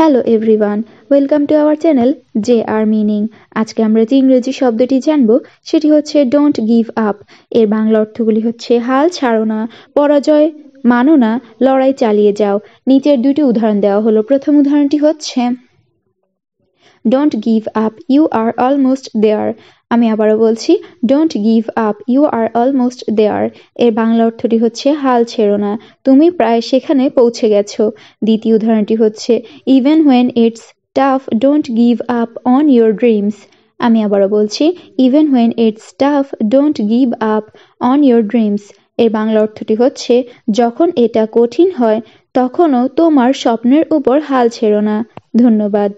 hello everyone welcome to our channel J R meaning আজকে আমরা যে ইংরেজি শব্দটি জানব সেটি হচ্ছে ডোন্ট গিভ আপ এর বাংলা অর্থগুলি হচ্ছে হাল ছাড়ো না পরাজয় মানো না লড়াই চালিয়ে যাও নিচের দুটি উদাহরণ দেওয়া হলো প্রথম উদাহরণটি হচ্ছে don't give up you are almost there আমি আবারও বলছি don't give up you are almost there এর বাংলা অর্থটি হচ্ছে হাল ছেড়ো না তুমি প্রায় সেখানে পৌঁছে গেছো দ্বিতীয় উদাহরণটি হচ্ছে even when it's tough don't give up on your dreams আমি আবারও বলছি even when it's tough don't give up on your dreams এর বাংলা অর্থটি হচ্ছে যখন এটা কঠিন হয় তখনও তোমার স্বপ্নের উপর হাল ছেড়ো না ধন্যবাদ